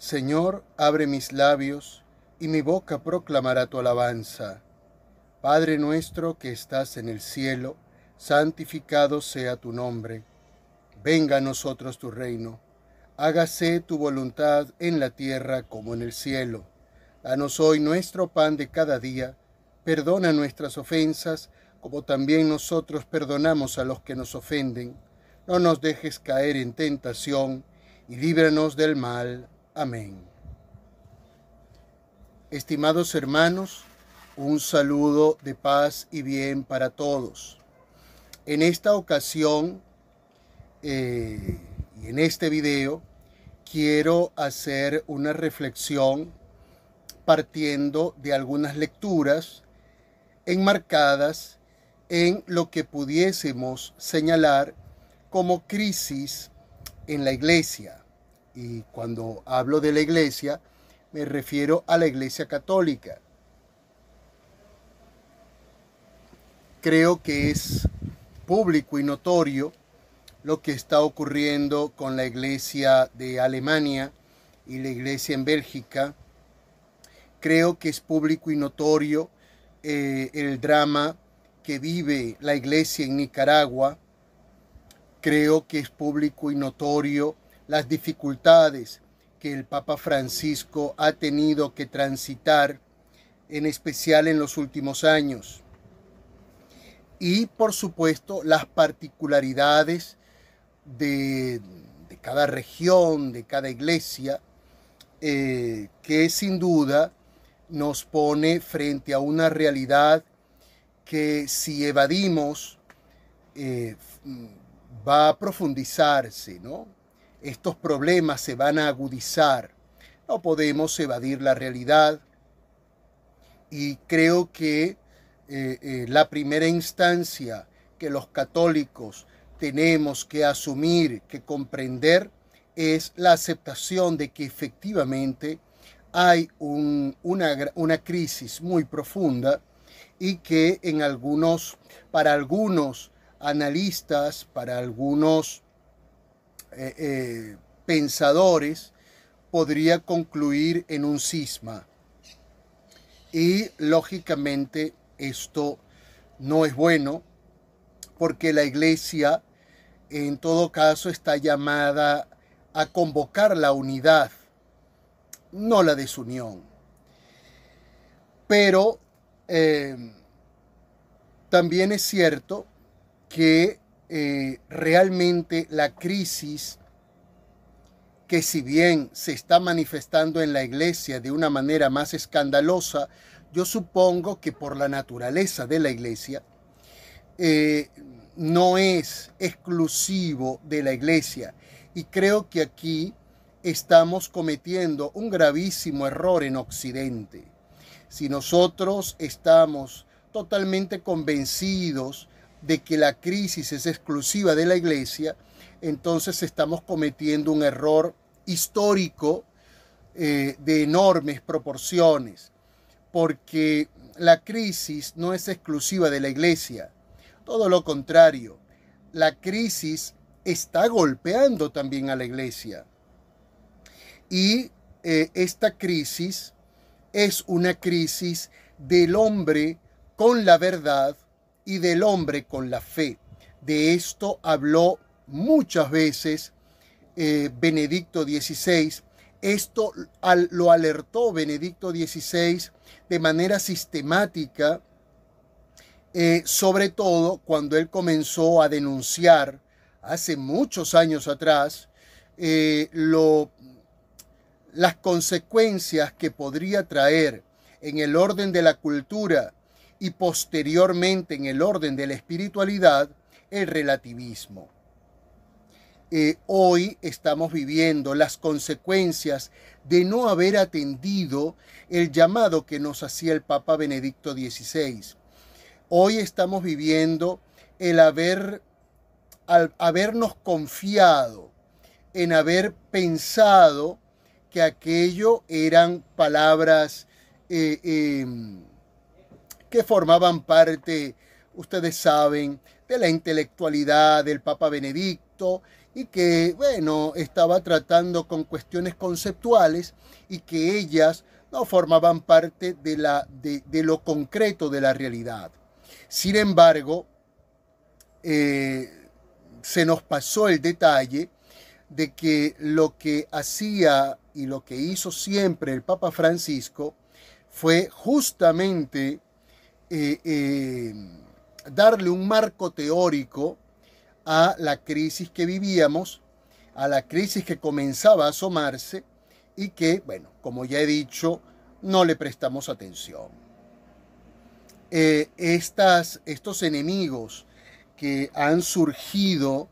Señor, abre mis labios, y mi boca proclamará tu alabanza. Padre nuestro que estás en el cielo, santificado sea tu nombre. Venga a nosotros tu reino. Hágase tu voluntad en la tierra como en el cielo. Danos hoy nuestro pan de cada día. Perdona nuestras ofensas, como también nosotros perdonamos a los que nos ofenden. No nos dejes caer en tentación, y líbranos del mal. Amén. Estimados hermanos, un saludo de paz y bien para todos. En esta ocasión eh, y en este video quiero hacer una reflexión partiendo de algunas lecturas enmarcadas en lo que pudiésemos señalar como crisis en la iglesia y cuando hablo de la iglesia, me refiero a la iglesia católica. Creo que es público y notorio lo que está ocurriendo con la iglesia de Alemania y la iglesia en Bélgica. Creo que es público y notorio eh, el drama que vive la iglesia en Nicaragua. Creo que es público y notorio las dificultades que el Papa Francisco ha tenido que transitar, en especial en los últimos años. Y por supuesto las particularidades de, cada región, de cada iglesia, eh, que sin duda nos pone frente a una realidad que si evadimos eh, va a profundizarse, ¿no? estos problemas se van a agudizar. No podemos evadir la realidad. Y creo que eh, eh, la primera instancia que los católicos tenemos que asumir, que comprender, es la aceptación de que efectivamente hay una, una crisis muy profunda y que en algunos, para algunos analistas, para algunos eh, eh, pensadores podría concluir en un cisma. Y lógicamente esto no es bueno porque la iglesia en todo caso está llamada a convocar la unidad, no la desunión. Pero eh, también es cierto que eh, realmente la crisis que si bien se está manifestando en la iglesia de una manera más escandalosa, yo supongo que por la naturaleza de la iglesia, eh, no es exclusivo de la iglesia. Y creo que aquí estamos cometiendo un gravísimo error en Occidente. Si nosotros estamos totalmente convencidos de que la crisis es exclusiva de la iglesia, entonces estamos cometiendo un error histórico eh, de enormes proporciones, porque la crisis no es exclusiva de la iglesia, todo lo contrario, la crisis está golpeando también a la iglesia. Y eh, esta crisis es una crisis del hombre con la verdad, y del hombre con la fe. De esto habló muchas veces eh, Benedicto XVI. Esto lo alertó Benedicto XVI de manera sistemática, eh, sobre todo cuando él comenzó a denunciar hace muchos años atrás eh, lo, las consecuencias que podría traer en el orden de la cultura y posteriormente en el orden de la espiritualidad el relativismo. Eh, hoy estamos viviendo las consecuencias de no haber atendido el llamado que nos hacía el Papa Benedicto XVI. Hoy estamos viviendo el haber, al habernos confiado en haber pensado que aquello eran palabras eh, em, que formaban parte, ustedes saben, de la intelectualidad del Papa Benedicto y que, bueno, estaba tratando con cuestiones conceptuales y que ellas no formaban parte de, la, de, lo concreto de la realidad. Sin embargo, eh, se nos pasó el detalle de que lo que hacía y lo que hizo siempre el Papa Francisco fue justamente eh, eh, darle un marco teórico a la crisis que vivíamos, a la crisis que comenzaba a asomarse y que, bueno, como ya he dicho, no le prestamos atención. Eh, estas, estos enemigos que han surgido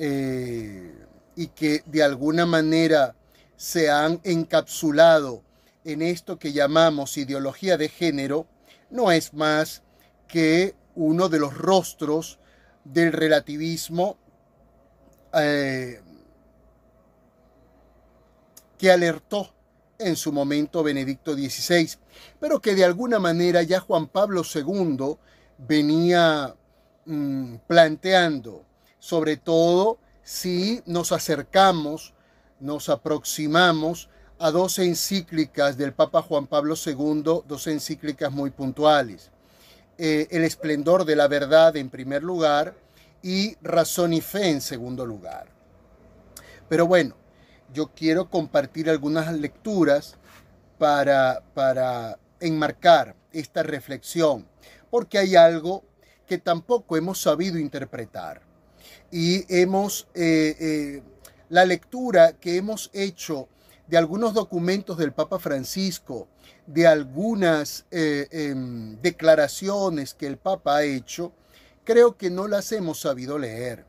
y que de alguna manera se han encapsulado en esto que llamamos ideología de género, no es más que uno de los rostros del relativismo eh, que alertó en su momento Benedicto XVI, pero que de alguna manera ya Juan Pablo II venía mm, planteando, sobre todo si nos acercamos, nos aproximamos a dos encíclicas del Papa Juan Pablo II, dos encíclicas muy puntuales. Eh, el esplendor de la verdad en primer lugar y razón y fe en segundo lugar. Pero bueno, yo quiero compartir algunas lecturas para, para enmarcar esta reflexión, porque hay algo que tampoco hemos sabido interpretar. Y hemos, eh, eh, la lectura que hemos hecho de algunos documentos del Papa Francisco, de algunas eh, em, declaraciones que el Papa ha hecho, creo que no las hemos sabido leer.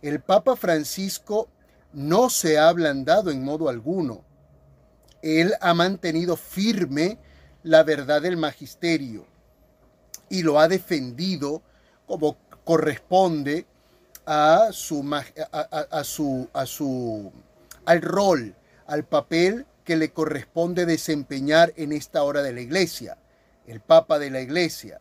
El Papa Francisco no se ha ablandado en modo alguno. Él ha mantenido firme la verdad del magisterio y lo ha defendido como corresponde a su, su al rol al papel que le corresponde desempeñar en esta hora de la iglesia, el Papa de la iglesia.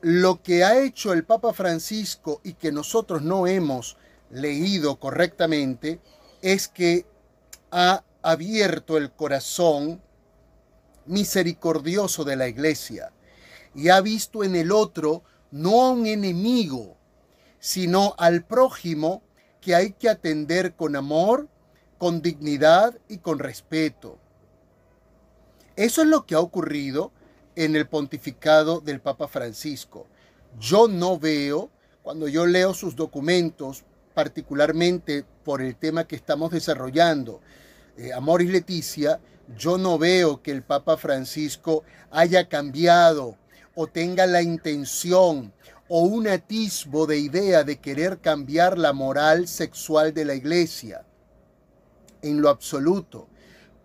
Lo que ha hecho el Papa Francisco y que nosotros no hemos leído correctamente es que ha abierto el corazón misericordioso de la iglesia y ha visto en el otro no a un enemigo, sino al prójimo que hay que atender con amor, con dignidad y con respeto. Eso es lo que ha ocurrido en el pontificado del Papa Francisco. Yo no veo, cuando yo leo sus documentos, particularmente por el tema que estamos desarrollando, eh, Amor y Leticia, yo no veo que el Papa Francisco haya cambiado o tenga la intención o un atisbo de idea de querer cambiar la moral sexual de la iglesia, en lo absoluto,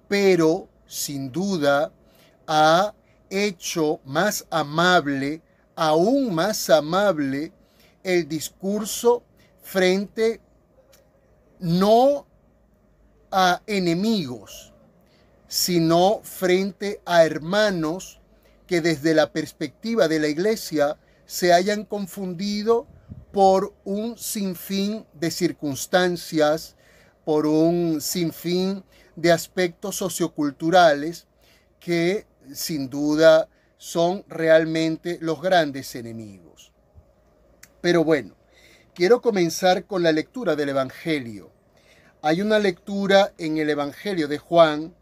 pero sin duda ha hecho más amable, aún más amable, el discurso frente no a enemigos, sino frente a hermanos que desde la perspectiva de la iglesia se hayan confundido por un sinfín de circunstancias, por un sinfín de aspectos socioculturales que sin duda son realmente los grandes enemigos. Pero bueno, quiero comenzar con la lectura del Evangelio. Hay una lectura en el Evangelio de Juan,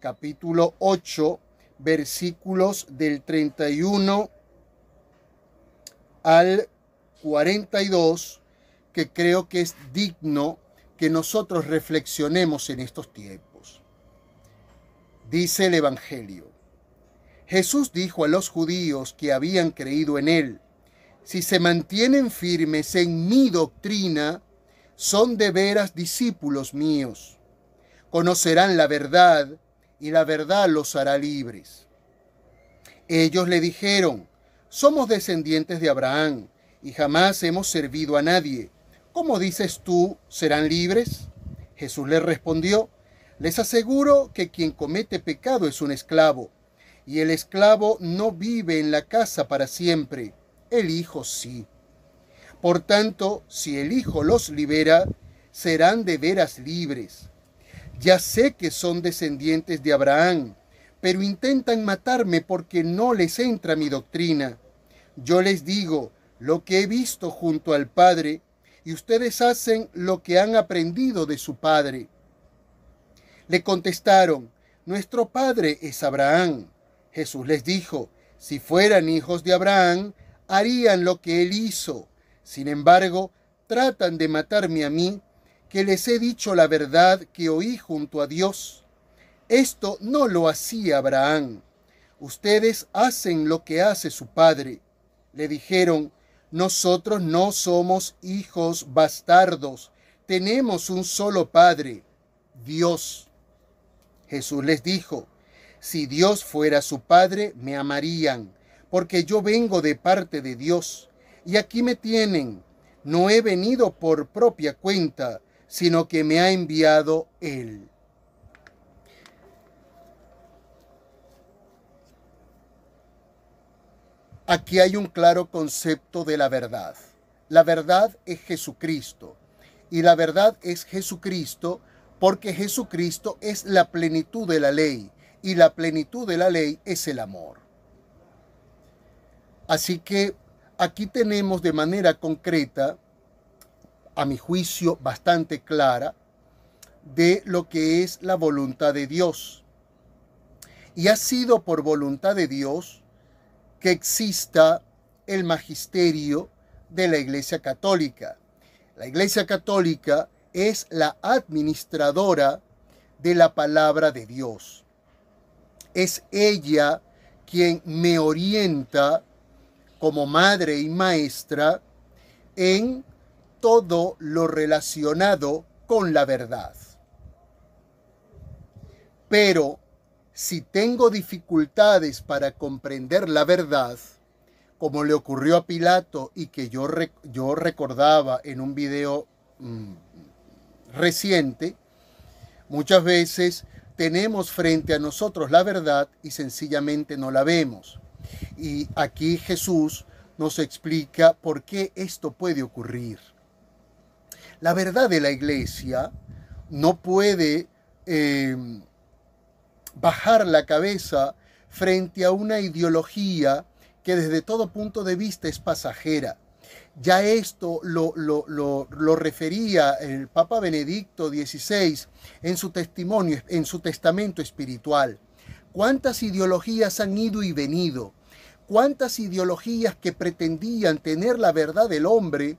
capítulo 8, versículos del 31 al 42, que creo que es digno que nosotros reflexionemos en estos tiempos. Dice el Evangelio, Jesús dijo a los judíos que habían creído en él, si se mantienen firmes en mi doctrina, son de veras discípulos míos. Conocerán la verdad y la verdad los hará libres. Ellos le dijeron, somos descendientes de Abraham y jamás hemos servido a nadie. ¿Cómo dices tú, serán libres? Jesús les respondió, les aseguro que quien comete pecado es un esclavo, y el esclavo no vive en la casa para siempre, el Hijo sí. Por tanto, si el Hijo los libera, serán de veras libres. Ya sé que son descendientes de Abraham, pero intentan matarme porque no les entra mi doctrina yo les digo lo que he visto junto al Padre, y ustedes hacen lo que han aprendido de su Padre. Le contestaron, Nuestro Padre es Abraham. Jesús les dijo, Si fueran hijos de Abraham, harían lo que él hizo. Sin embargo, tratan de matarme a mí, que les he dicho la verdad que oí junto a Dios. Esto no lo hacía Abraham. Ustedes hacen lo que hace su padre. Le dijeron, nosotros no somos hijos bastardos, tenemos un solo Padre, Dios. Jesús les dijo, si Dios fuera su Padre, me amarían, porque yo vengo de parte de Dios, y aquí me tienen, no he venido por propia cuenta, sino que me ha enviado Él. Aquí hay un claro concepto de la verdad. La verdad es Jesucristo. Y la verdad es Jesucristo porque Jesucristo es la plenitud de la ley. Y la plenitud de la ley es el amor. Así que aquí tenemos de manera concreta, a mi juicio bastante clara, de lo que es la voluntad de Dios. Y ha sido por voluntad de Dios que exista el magisterio de la Iglesia Católica. La Iglesia Católica es la administradora de la palabra de Dios. Es ella quien me orienta como madre y maestra en todo lo relacionado con la verdad. Pero si tengo dificultades para comprender la verdad, como le ocurrió a Pilato y que yo, yo recordaba en un video mm, reciente, muchas veces tenemos frente a nosotros la verdad y sencillamente no la vemos. Y aquí Jesús nos explica por qué esto puede ocurrir. La verdad de la iglesia no puede eh, bajar la cabeza frente a una ideología que desde todo punto de vista es pasajera. Ya esto lo, refería el Papa Benedicto XVI en su testimonio, en su testamento espiritual. ¿Cuántas ideologías han ido y venido? ¿Cuántas ideologías que pretendían tener la verdad del hombre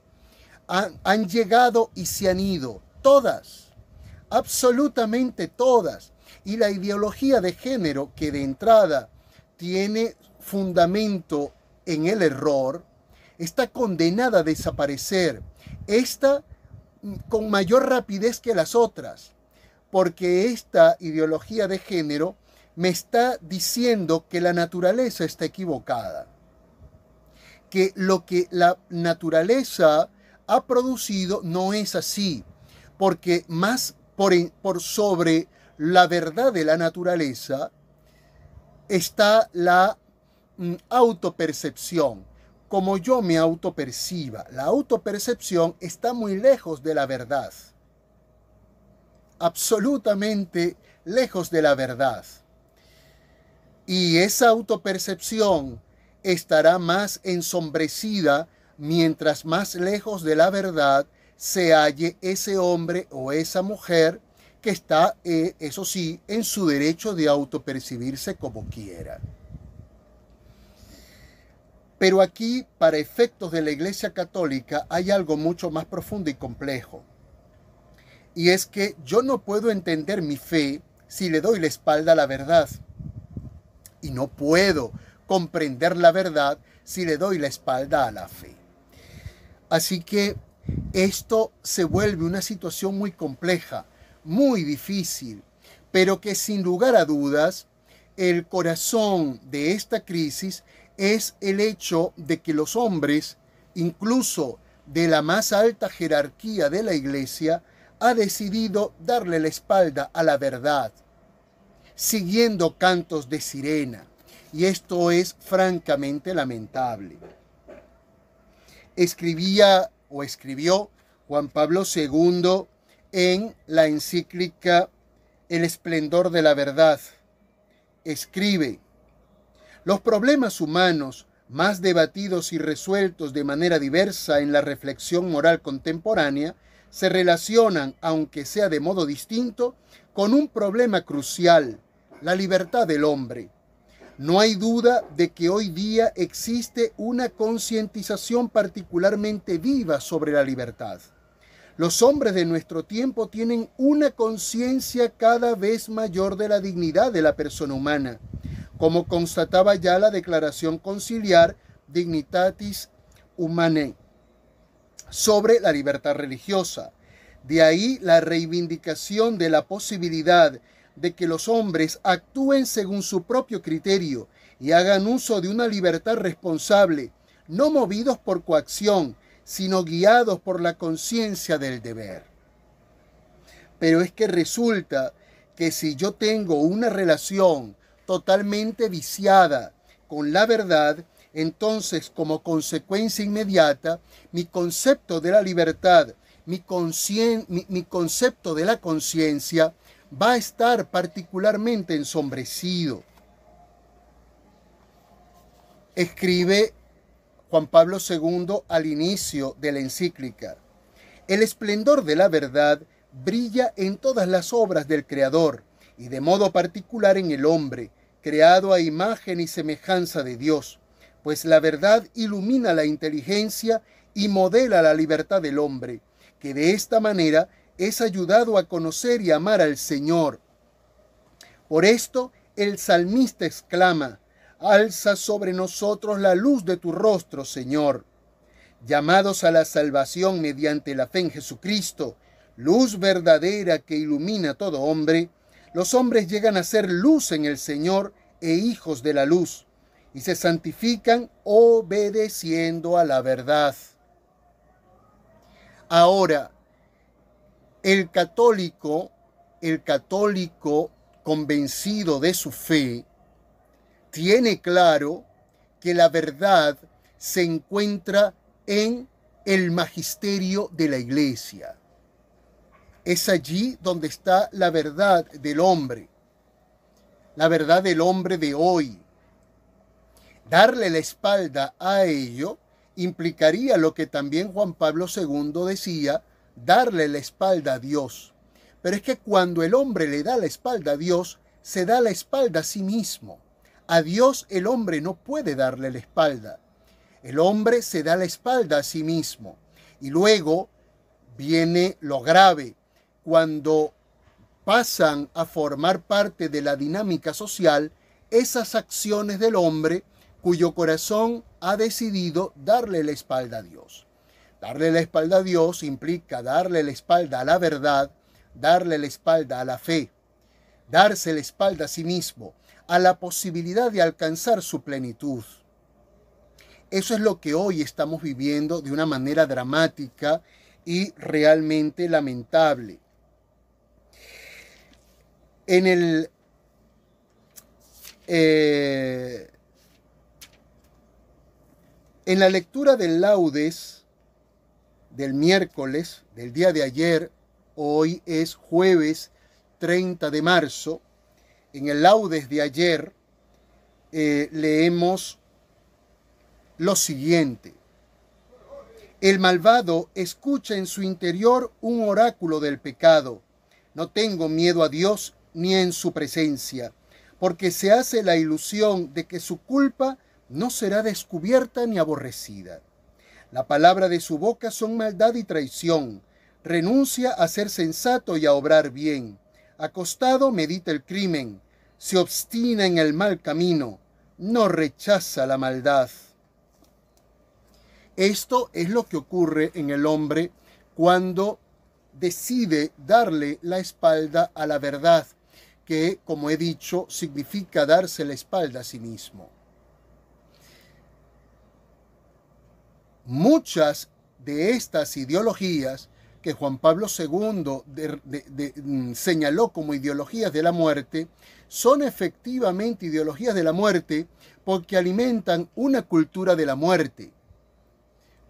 han, han llegado y se han ido? Todas, absolutamente todas y la ideología de género que de entrada tiene fundamento en el error, está condenada a desaparecer. Esta mm, con mayor rapidez que las otras, porque esta ideología de género me está diciendo que la naturaleza está equivocada, que lo que la naturaleza ha producido no es así, porque más por, por sobre la verdad de la naturaleza está la mm, autopercepción, como yo me autoperciba. La autopercepción está muy lejos de la verdad, absolutamente lejos de la verdad. Y esa autopercepción estará más ensombrecida mientras más lejos de la verdad se halle ese hombre o esa mujer que está, eh, eso sí, en su derecho de autopercibirse como quiera. Pero aquí, para efectos de la Iglesia Católica, hay algo mucho más profundo y complejo. Y es que yo no puedo entender mi fe si le doy la espalda a la verdad. Y no puedo comprender la verdad si le doy la espalda a la fe. Así que esto se vuelve una situación muy compleja muy difícil, pero que sin lugar a dudas, el corazón de esta crisis es el hecho de que los hombres, incluso de la más alta jerarquía de la iglesia, ha decidido darle la espalda a la verdad, siguiendo cantos de sirena. Y esto es francamente lamentable. Escribía o escribió Juan Pablo II en la encíclica El esplendor de la verdad. Escribe, los problemas humanos más debatidos y resueltos de manera diversa en la reflexión moral contemporánea, se relacionan, aunque sea de modo distinto, con un problema crucial, la libertad del hombre. No hay duda de que hoy día existe una concientización particularmente viva sobre la libertad. Los hombres de nuestro tiempo tienen una conciencia cada vez mayor de la dignidad de la persona humana, como constataba ya la declaración conciliar Dignitatis Humanae sobre la libertad religiosa. De ahí la reivindicación de la posibilidad de que los hombres actúen según su propio criterio y hagan uso de una libertad responsable, no movidos por coacción, sino guiados por la conciencia del deber. Pero es que resulta que si yo tengo una relación totalmente viciada con la verdad, entonces como consecuencia inmediata, mi concepto de la libertad, mi, concepto de la conciencia, va a estar particularmente ensombrecido. Escribe Juan Pablo II al inicio de la encíclica. El esplendor de la verdad brilla en todas las obras del Creador y de modo particular en el hombre, creado a imagen y semejanza de Dios, pues la verdad ilumina la inteligencia y modela la libertad del hombre, que de esta manera es ayudado a conocer y amar al Señor. Por esto el salmista exclama, Alza sobre nosotros la luz de tu rostro, Señor. Llamados a la salvación mediante la fe en Jesucristo, luz verdadera que ilumina a todo hombre, los hombres llegan a ser luz en el Señor e hijos de la luz, y se santifican obedeciendo a la verdad. Ahora, el católico, el católico convencido de su fe, tiene claro que la verdad se encuentra en el magisterio de la iglesia. Es allí donde está la verdad del hombre, la verdad del hombre de hoy. Darle la espalda a ello implicaría lo que también Juan Pablo II decía, darle la espalda a Dios. Pero es que cuando el hombre le da la espalda a Dios, se da la espalda a sí mismo. A Dios el hombre no puede darle la espalda. El hombre se da la espalda a sí mismo. Y luego viene lo grave, cuando pasan a formar parte de la dinámica social esas acciones del hombre cuyo corazón ha decidido darle la espalda a Dios. Darle la espalda a Dios implica darle la espalda a la verdad, darle la espalda a la fe, darse la espalda a sí mismo, a la posibilidad de alcanzar su plenitud. Eso es lo que hoy estamos viviendo de una manera dramática y realmente lamentable. En eh, en la lectura del laudes del miércoles, del día de ayer, hoy es jueves 30 de marzo, en el laudes de ayer eh, leemos lo siguiente. El malvado escucha en su interior un oráculo del pecado. No tengo miedo a Dios ni en su presencia, porque se hace la ilusión de que su culpa no será descubierta ni aborrecida. La palabra de su boca son maldad y traición. Renuncia a ser sensato y a obrar bien. Acostado medita el crimen, se obstina en el mal camino, no rechaza la maldad. Esto es lo que ocurre en el hombre cuando decide darle la espalda a la verdad, que, como he dicho, significa darse la espalda a sí mismo. Muchas de estas ideologías que Juan Pablo II mm, señaló como ideologías de la muerte, son efectivamente ideologías de la muerte porque alimentan una cultura de la muerte,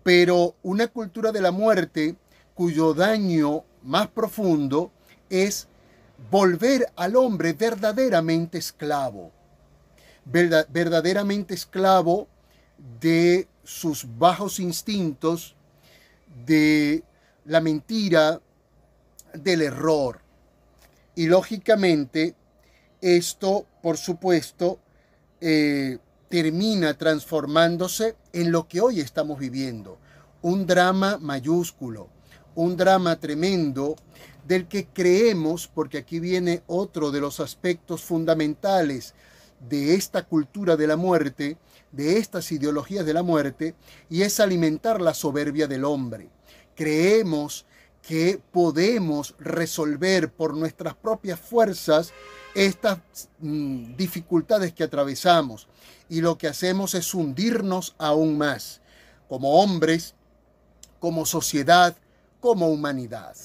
pero una cultura de la muerte cuyo daño más profundo es volver al hombre verdaderamente esclavo, verdaderamente esclavo de sus bajos instintos, de la mentira del error. Y lógicamente, esto, por supuesto, eh, termina transformándose en lo que hoy estamos viviendo, un drama mayúsculo, un drama tremendo del que creemos, porque aquí viene otro de los aspectos fundamentales de esta cultura de la muerte, de estas ideologías de la muerte, y es alimentar la soberbia del hombre creemos que podemos resolver por nuestras propias fuerzas estas mm, dificultades que atravesamos y lo que hacemos es hundirnos aún más como hombres, como sociedad, como humanidad.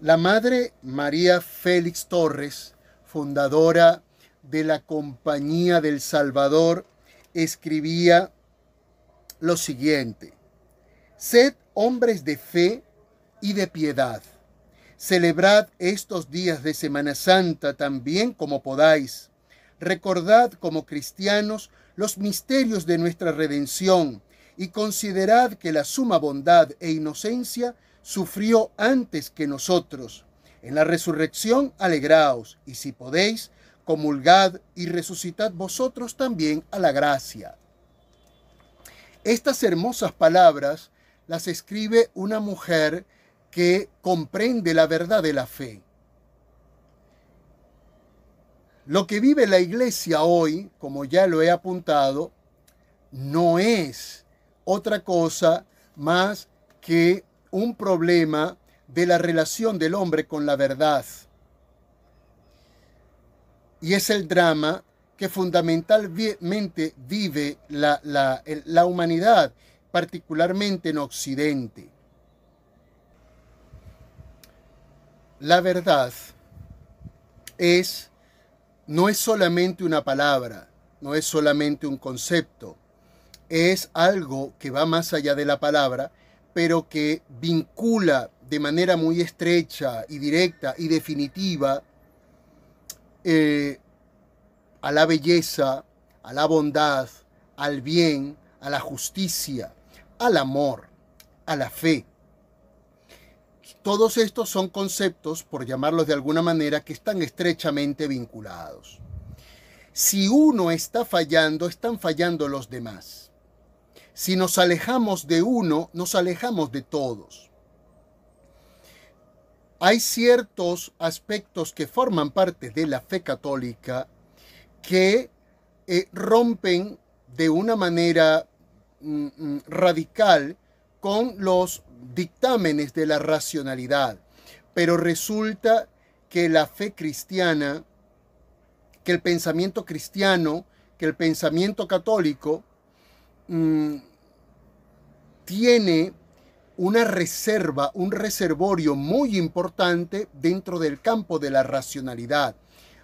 La madre María Félix Torres, fundadora de la Compañía del Salvador, escribía lo siguiente. Sed hombres de fe y de piedad. Celebrad estos días de Semana Santa también como podáis. Recordad como cristianos los misterios de nuestra redención y considerad que la suma bondad e inocencia sufrió antes que nosotros. En la resurrección alegraos y si podéis, comulgad y resucitad vosotros también a la gracia. Estas hermosas palabras las escribe una mujer que comprende la verdad de la fe. Lo que vive la iglesia hoy, como ya lo he apuntado, no es otra cosa más que un problema de la relación del hombre con la verdad. Y es el drama que fundamentalmente vive la, la humanidad particularmente en Occidente. La verdad es no es solamente una palabra, no es solamente un concepto, es algo que va más allá de la palabra, pero que vincula de manera muy estrecha y directa y definitiva eh, a la belleza, a la bondad, al bien, a la justicia al amor, a la fe. Todos estos son conceptos, por llamarlos de alguna manera, que están estrechamente vinculados. Si uno está fallando, están fallando los demás. Si nos alejamos de uno, nos alejamos de todos. Hay ciertos aspectos que forman parte de la fe católica que eh, rompen de una manera Mm, mm, radical con los dictámenes de la racionalidad. Pero resulta que la fe cristiana, que el pensamiento cristiano, que el pensamiento católico, mm, tiene una reserva, un reservorio muy importante dentro del campo de la racionalidad.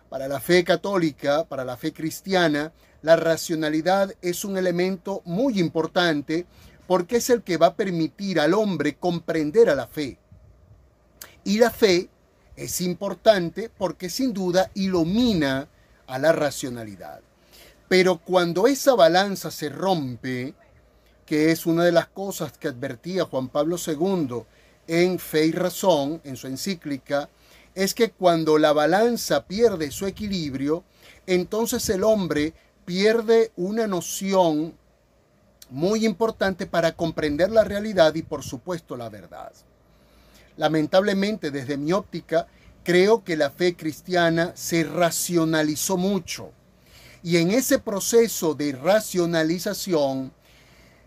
Para la fe católica, para la fe cristiana, la racionalidad es un elemento muy importante porque es el que va a permitir al hombre comprender a la fe. Y la fe es importante porque sin duda ilumina a la racionalidad. Pero cuando esa balanza se rompe, que es una de las cosas que advertía Juan Pablo II en Fe y Razón, en su encíclica es que cuando la balanza pierde su equilibrio, entonces el hombre pierde una noción muy importante para comprender la realidad y por supuesto la verdad. Lamentablemente, desde mi óptica, creo que la fe cristiana se racionalizó mucho. Y en ese proceso de racionalización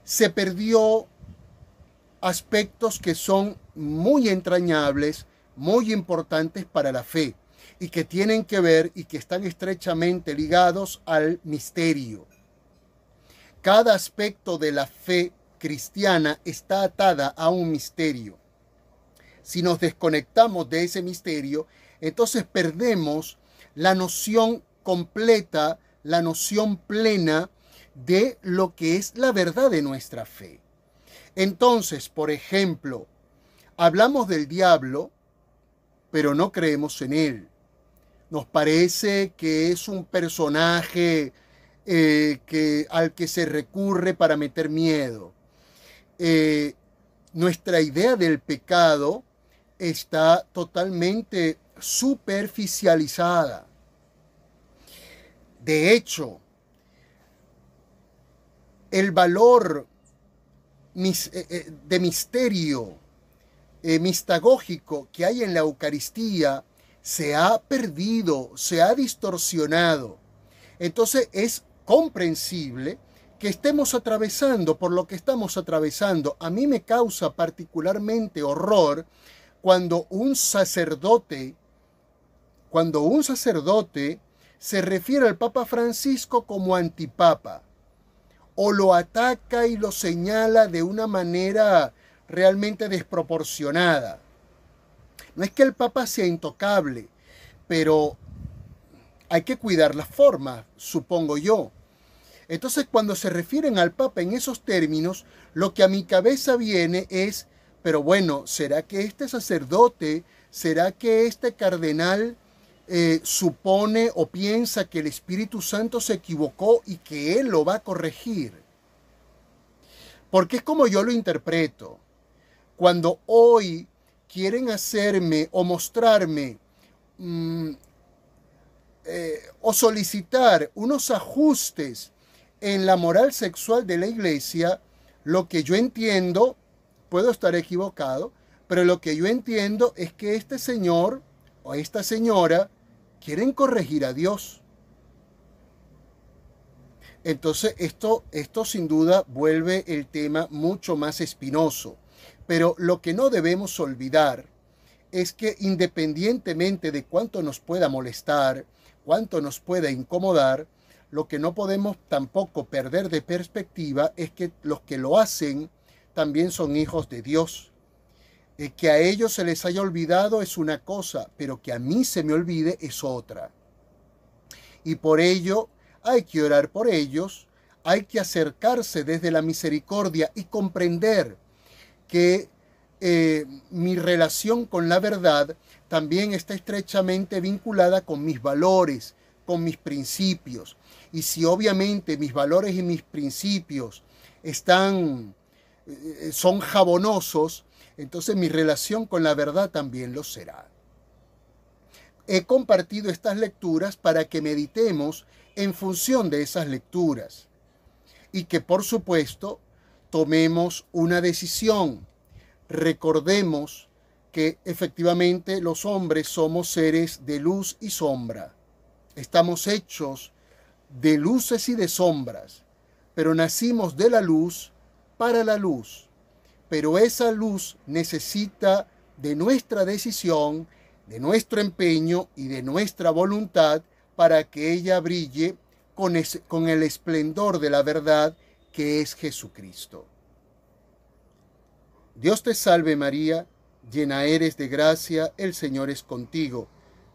se perdió aspectos que son muy entrañables muy importantes para la fe y que tienen que ver y que están estrechamente ligados al misterio. Cada aspecto de la fe cristiana está atada a un misterio. Si nos desconectamos de ese misterio, entonces perdemos la noción completa, la noción plena de lo que es la verdad de nuestra fe. Entonces, por ejemplo, hablamos del diablo, pero no creemos en él. Nos parece que es un personaje eh, al que se recurre para meter miedo. Eh, nuestra idea del pecado está totalmente superficializada. De hecho, el valor eh, de misterio eh, mistagógico que hay en la Eucaristía se ha perdido, se ha distorsionado. Entonces es comprensible que estemos atravesando por lo que estamos atravesando. A mí me causa particularmente horror cuando un sacerdote, cuando un sacerdote se refiere al Papa Francisco como antipapa, o lo ataca y lo señala de una manera realmente desproporcionada. No es que el Papa sea intocable, pero hay que cuidar las formas, supongo yo. Entonces, cuando se refieren al Papa en esos términos, lo que a mi cabeza viene es, pero bueno, ¿será que este sacerdote, será que este cardenal eh, supone o piensa que el Espíritu Santo se equivocó y que Él lo va a corregir? Porque es como yo lo interpreto cuando hoy quieren hacerme o mostrarme mm, eh, o solicitar unos ajustes en la moral sexual de la iglesia, lo que yo entiendo, puedo estar equivocado, pero lo que yo entiendo es que este señor o esta señora quieren corregir a Dios. Entonces esto, esto sin duda vuelve el tema mucho más espinoso. Pero lo que no debemos olvidar es que independientemente de cuánto nos pueda molestar, cuánto nos pueda incomodar, lo que no podemos tampoco perder de perspectiva es que los que lo hacen también son hijos de Dios. Eh, que a ellos se les haya olvidado es una cosa, pero que a mí se me olvide es otra. Y por ello hay que orar por ellos, hay que acercarse desde la misericordia y comprender que eh, mi relación con la verdad también está estrechamente vinculada con mis valores, con mis principios. Y si obviamente mis valores y mis principios están, eh, son jabonosos, entonces mi relación con la verdad también lo será. He compartido estas lecturas para que meditemos en función de esas lecturas y que por supuesto tomemos una decisión. Recordemos que efectivamente los hombres somos seres de luz y sombra. Estamos hechos de luces y de sombras, pero nacimos de la luz para la luz. Pero esa luz necesita de nuestra decisión, de nuestro empeño y de nuestra voluntad para que ella brille con, el esplendor de la verdad que es Jesucristo. Dios te salve María, llena eres de gracia, el Señor es contigo,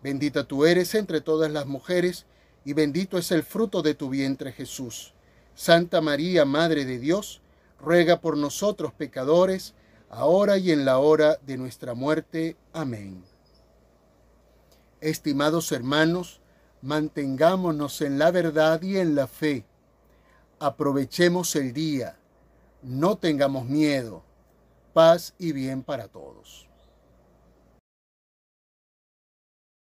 bendita tú eres entre todas las mujeres, y bendito es el fruto de tu vientre Jesús. Santa María, Madre de Dios, ruega por nosotros pecadores, ahora y en la hora de nuestra muerte. Amén. Estimados hermanos, mantengámonos en la verdad y en la fe Aprovechemos el día, no tengamos miedo. Paz y bien para todos.